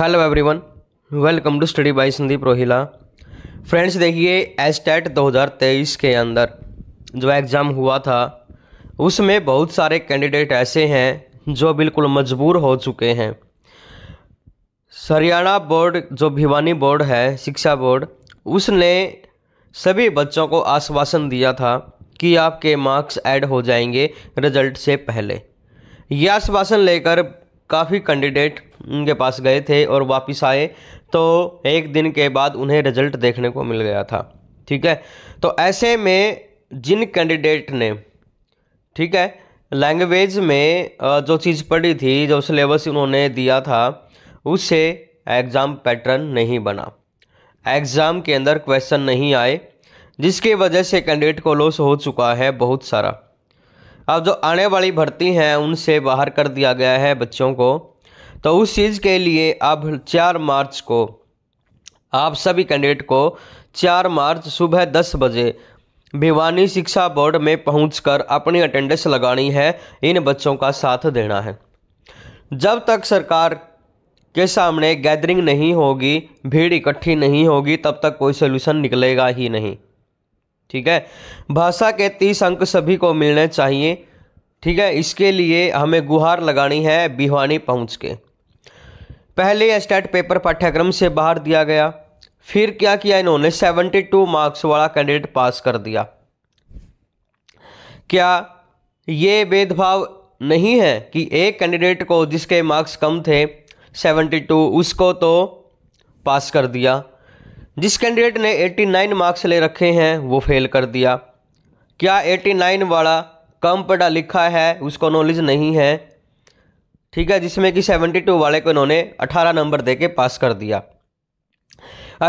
hello everyone welcome to study by Sandeep Rohila friends देखिए S TET दो के अंदर जो एग्ज़ाम हुआ था उसमें बहुत सारे कैंडिडेट ऐसे हैं जो बिल्कुल मजबूर हो चुके हैं हरियाणा बोर्ड जो भिवानी बोर्ड है शिक्षा बोर्ड उसने सभी बच्चों को आश्वासन दिया था कि आपके मार्क्स ऐड हो जाएंगे रिजल्ट से पहले यह आश्वासन लेकर काफ़ी कैंडिडेट उनके पास गए थे और वापस आए तो एक दिन के बाद उन्हें रिजल्ट देखने को मिल गया था ठीक है तो ऐसे में जिन कैंडिडेट ने ठीक है लैंग्वेज में जो चीज़ पढ़ी थी जो सिलेबस उन्होंने दिया था उससे एग्ज़ाम पैटर्न नहीं बना एग्ज़ाम के अंदर क्वेश्चन नहीं आए जिसकी वजह से कैंडिडेट को लॉस हो चुका है बहुत सारा अब जो आने वाली भर्ती हैं उनसे बाहर कर दिया गया है बच्चों को तो उस चीज़ के लिए अब चार मार्च को आप सभी कैंडिडेट को चार मार्च सुबह दस बजे भिवानी शिक्षा बोर्ड में पहुंचकर अपनी अटेंडेंस लगानी है इन बच्चों का साथ देना है जब तक सरकार के सामने गैदरिंग नहीं होगी भीड़ इकट्ठी नहीं होगी तब तक कोई सोल्यूशन निकलेगा ही नहीं ठीक है भाषा के तीस अंक सभी को मिलने चाहिए ठीक है इसके लिए हमें गुहार लगानी है भिवानी पहुंच के पहले स्टेट पेपर पाठ्यक्रम से बाहर दिया गया फिर क्या किया इन्होंने 72 मार्क्स वाला कैंडिडेट पास कर दिया क्या ये भेदभाव नहीं है कि एक कैंडिडेट को जिसके मार्क्स कम थे 72 उसको तो पास कर दिया जिस कैंडिडेट ने 89 मार्क्स ले रखे हैं वो फेल कर दिया क्या 89 वाला कम पढ़ा लिखा है उसको नॉलेज नहीं है ठीक है जिसमें कि 72 वाले को इन्होंने 18 नंबर दे के पास कर दिया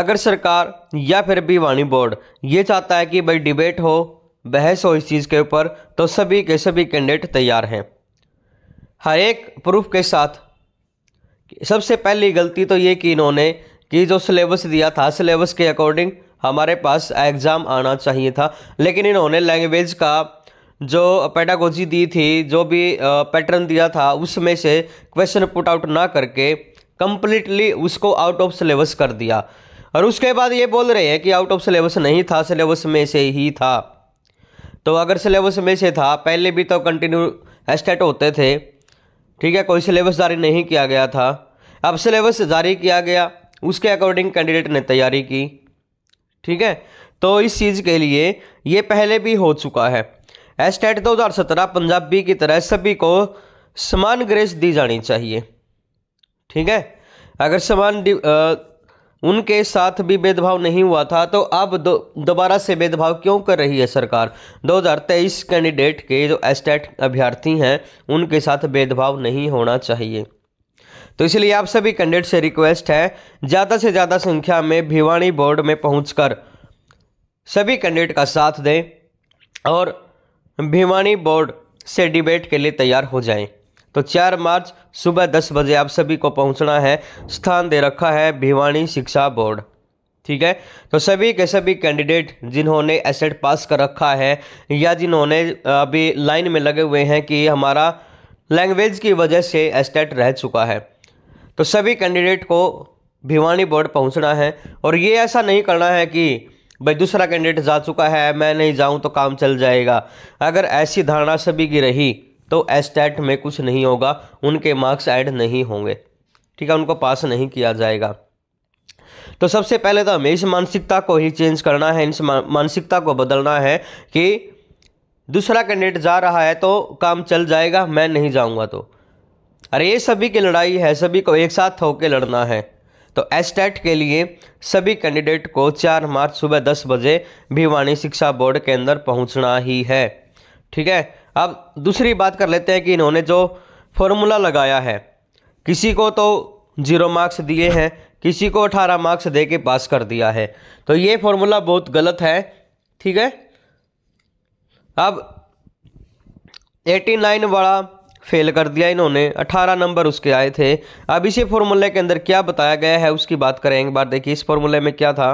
अगर सरकार या फिर भी वाणी बोर्ड ये चाहता है कि भाई डिबेट हो बहस हो इस चीज़ के ऊपर तो सभी के सभी कैंडिडेट तैयार हैं हर एक प्रूफ के साथ सबसे पहली गलती तो ये कि इन्होंने कि जो सिलेबस दिया था सिलेबस के अकॉर्डिंग हमारे पास एग्ज़ाम आना चाहिए था लेकिन इन्होंने लैंग्वेज का जो पैटागोजी दी थी जो भी पैटर्न दिया था उसमें से क्वेश्चन पुट आउट ना करके कंप्लीटली उसको आउट ऑफ सिलेबस कर दिया और उसके बाद ये बोल रहे हैं कि आउट ऑफ सिलेबस नहीं था सिलेबस में से ही था तो अगर सिलेबस में से था पहले भी तो कंटिन्यू एस्टेट होते थे ठीक है कोई सिलेबस जारी नहीं किया गया था अब सिलेबस जारी किया गया उसके अकॉर्डिंग कैंडिडेट ने तैयारी की ठीक है तो इस चीज़ के लिए ये पहले भी हो चुका है एसटेट 2017 पंजाबी की तरह सभी को समान ग्रेस दी जानी चाहिए ठीक है अगर समान उनके साथ भी भेदभाव नहीं हुआ था तो अब दोबारा से भेदभाव क्यों कर रही है सरकार 2023 कैंडिडेट के जो एस्टेट अभ्यर्थी हैं उनके साथ भेदभाव नहीं होना चाहिए तो इसलिए आप सभी कैंडिडेट से रिक्वेस्ट है ज़्यादा से ज़्यादा संख्या में भिवानी बोर्ड में पहुंचकर सभी कैंडिडेट का साथ दें और भिवानी बोर्ड से डिबेट के लिए तैयार हो जाएं तो 4 मार्च सुबह 10 बजे आप सभी को पहुंचना है स्थान दे रखा है भिवानी शिक्षा बोर्ड ठीक है तो सभी के सभी कैंडिडेट जिन्होंने एसेट पास कर रखा है या जिन्होंने अभी लाइन में लगे हुए हैं कि हमारा लैंग्वेज की वजह से एसेट रह चुका है तो सभी कैंडिडेट को भिवानी बोर्ड पहुंचना है और ये ऐसा नहीं करना है कि भाई दूसरा कैंडिडेट जा चुका है मैं नहीं जाऊं तो काम चल जाएगा अगर ऐसी धारणा सभी की रही तो एस्टेट में कुछ नहीं होगा उनके मार्क्स ऐड नहीं होंगे ठीक है उनको पास नहीं किया जाएगा तो सबसे पहले तो हमें इस मानसिकता को ही चेंज करना है इस मानसिकता को बदलना है कि दूसरा कैंडिडेट जा रहा है तो काम चल जाएगा मैं नहीं जाऊँगा तो अरे ये सभी की लड़ाई है सभी को एक साथ होके लड़ना है तो एस के लिए सभी कैंडिडेट को 4 मार्च सुबह 10 बजे भिवानी शिक्षा बोर्ड के अंदर पहुंचना ही है ठीक है अब दूसरी बात कर लेते हैं कि इन्होंने जो फॉर्मूला लगाया है किसी को तो जीरो मार्क्स दिए हैं किसी को अठारह मार्क्स दे के पास कर दिया है तो ये फॉर्मूला बहुत गलत है ठीक है अब एटी नाइन वाला फेल कर दिया इन्होंने 18 नंबर उसके आए थे अब इसी फॉर्मूले के अंदर क्या बताया गया है उसकी बात करें एक बार देखिए इस फॉर्मूले में क्या था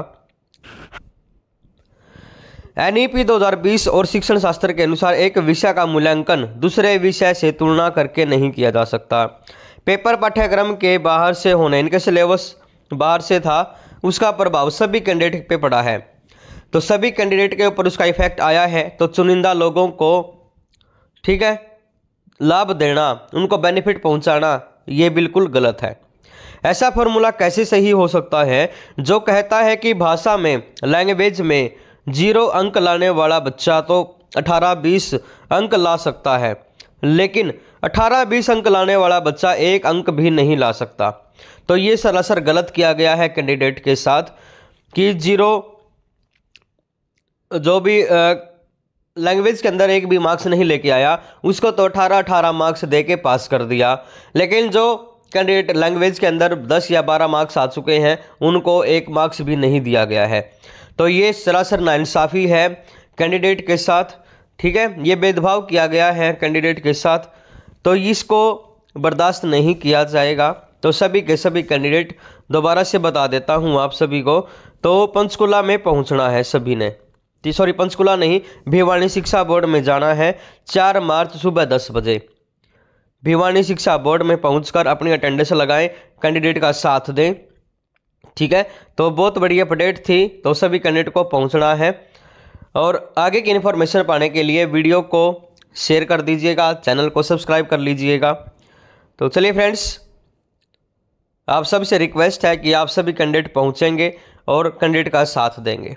एनईपी 2020 और शिक्षण शास्त्र के अनुसार एक विषय का मूल्यांकन दूसरे विषय से तुलना करके नहीं किया जा सकता पेपर पाठ्यक्रम के बाहर से होने इनके सिलेबस बाहर से था उसका प्रभाव सभी कैंडिडेट पे पड़ा है तो सभी कैंडिडेट के ऊपर उसका इफेक्ट आया है तो चुनिंदा लोगों को ठीक है लाभ देना उनको बेनिफिट पहुंचाना ये बिल्कुल गलत है ऐसा फॉर्मूला कैसे सही हो सकता है जो कहता है कि भाषा में लैंग्वेज में जीरो अंक लाने वाला बच्चा तो 18-20 अंक ला सकता है लेकिन 18-20 अंक लाने वाला बच्चा एक अंक भी नहीं ला सकता तो ये सरासर गलत किया गया है कैंडिडेट के साथ कि जीरो जो भी आ, लैंग्वेज के अंदर एक भी मार्क्स नहीं लेके आया उसको तो अठारह अठारह मार्क्स दे के पास कर दिया लेकिन जो कैंडिडेट लैंग्वेज के अंदर दस या बारह मार्क्स आ चुके हैं उनको एक मार्क्स भी नहीं दिया गया है तो ये सरासर नाइंसाफ़ी है कैंडिडेट के साथ ठीक है ये भेदभाव किया गया है कैंडिडेट के साथ तो इसको बर्दाश्त नहीं किया जाएगा तो सभी के सभी कैंडिडेट दोबारा से बता देता हूँ आप सभी को तो पंचकुला में पहुँचना है सभी ने सॉरी पंचकुला नहीं भिवानी शिक्षा बोर्ड में जाना है चार मार्च सुबह दस बजे भिवानी शिक्षा बोर्ड में पहुंचकर अपनी अटेंडेंस लगाएं कैंडिडेट का साथ दें ठीक है तो बहुत बड़ी अपडेट थी तो सभी कैंडिडेट को पहुंचना है और आगे की इन्फॉर्मेशन पाने के लिए वीडियो को शेयर कर दीजिएगा चैनल को सब्सक्राइब कर लीजिएगा तो चलिए फ्रेंड्स आप सभी से रिक्वेस्ट है कि आप सभी कैंडिडेट पहुंचेंगे और कैंडिडेट का साथ देंगे